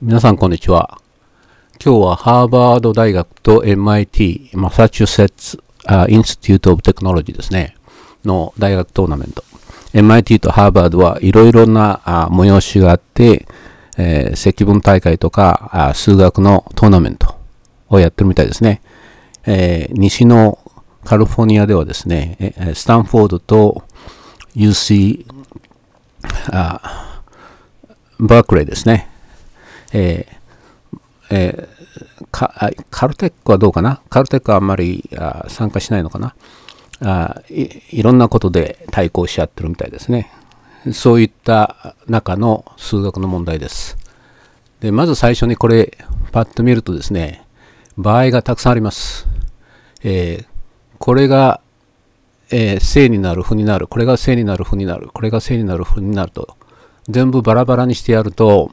皆さんこんにちは。今日はハーバード大学と MIT、マサチューセッツ・インスティュート・オブ・テクノロジーですね、の大学トーナメント。MIT とハーバードはいろいろな催しがあって、えー、積分大会とか数学のトーナメントをやってるみたいですね。えー、西のカリフォルニアではですね、スタンフォードと UC、バークレーですね。えーえー、カルテックはどうかなカルテックはあんまりあ参加しないのかなあいろんなことで対抗し合ってるみたいですね。そういった中の数学の問題です。で、まず最初にこれ、パッと見るとですね、場合がたくさんあります。えー、これが、えー、正になる、負になる、これが正になる、負になる、これが正になる、負になると、全部バラバラにしてやると、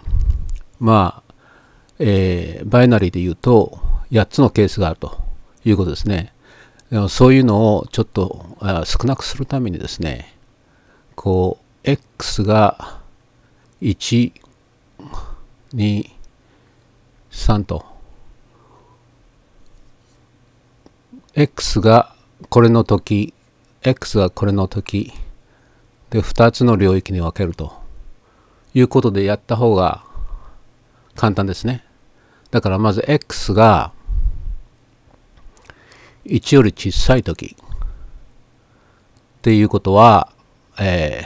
まあ、えー、バイナリーで言うと8つのケースがあるということですね。そういうのをちょっと少なくするためにですね、こう、x が1、2、3と、x がこれの時、x がこれの時、で、2つの領域に分けるということでやった方が簡単ですね。だからまず x が1より小さい時っていうことは、えー、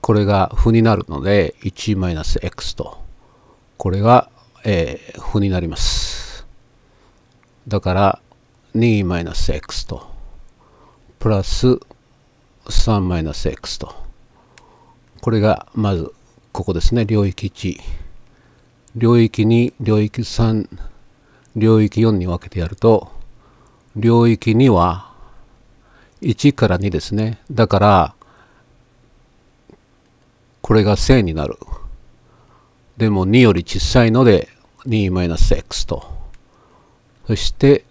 これが負になるので 1-x とこれが、えー、負になります。だから 2-x とプラス 3-x とこれがまずここですね領域1。領域2、領域3、領域4に分けてやると、領域2は1から2ですね。だから、これが1000になる。でも2より小さいので 2-x と。そして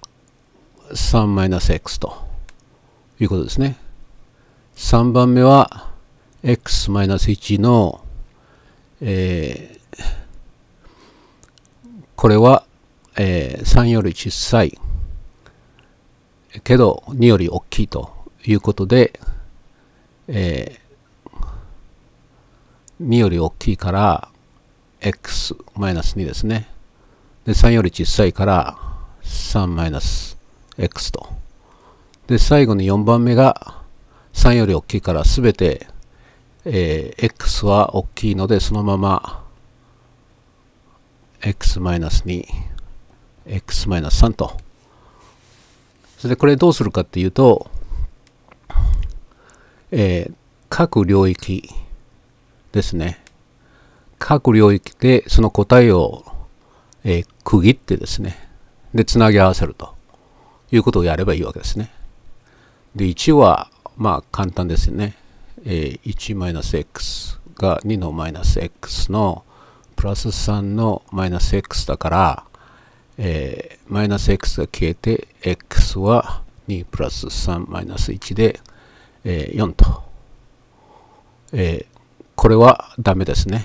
3-x ということですね。3番目は x-1 の、えー、これは、えー、3より小さいけど2より大きいということで、えー、2より大きいから x-2 ですね。で、3より小さいから 3-x と。で、最後に4番目が3より大きいからすべて、えー、x は大きいのでそのまま x-2、x-3 と。それでこれどうするかっていうと、えー、各領域ですね。各領域でその答えを、えー、区切ってですね。で、つなぎ合わせるということをやればいいわけですね。で、1は、まあ簡単ですよね。えー、1-x が2の -x のプラス3のマイナス x だから、えー、マイナス x が消えて x は2プラス3マイナス1で、えー、4と、えー、これはダメですね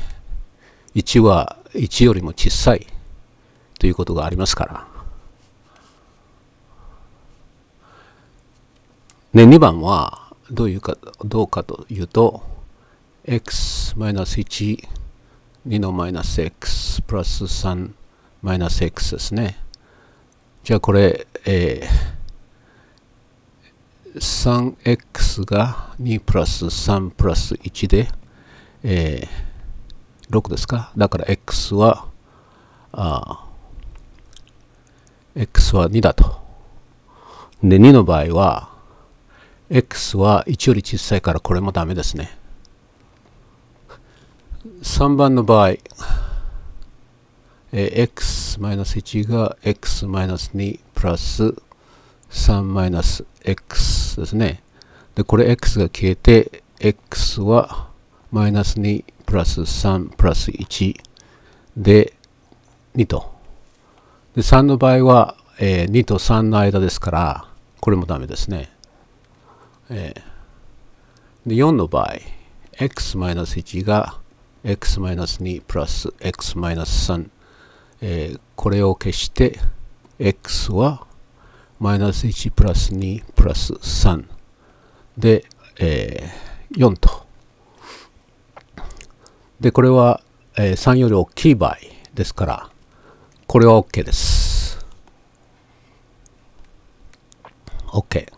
1は1よりも小さいということがありますからね、2番はどういうかどうかというと x マイナス1 2のマイナス x プラス3マイナス x ですね。じゃあこれ、えー、3x が2プラス3プラス1で、えー、6ですか。だから x は、あ x は2だと。で、2の場合は、x は1より小さいからこれもダメですね。3番の場合、えー、x-1 が x-2 プラス 3-x ですね。で、これ x が消えて、x はマイナス2プラス3プラス1で2と。で、3の場合は、えー、2と3の間ですから、これもダメですね。えー、で、4の場合、x-1 が x-2 プラス x-3、えー、これを消して x はマイナス1プラス2プラス3で、えー、4と。で、これは、えー、3より大きい場合ですから、これは OK です。OK。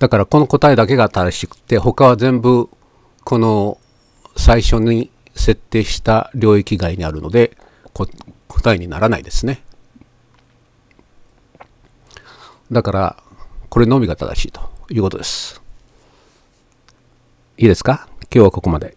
だからこの答えだけが正しくて、他は全部この最初に設定した領域外にあるので答えにならないですね。だからこれのみが正しいということです。いいですか今日はここまで。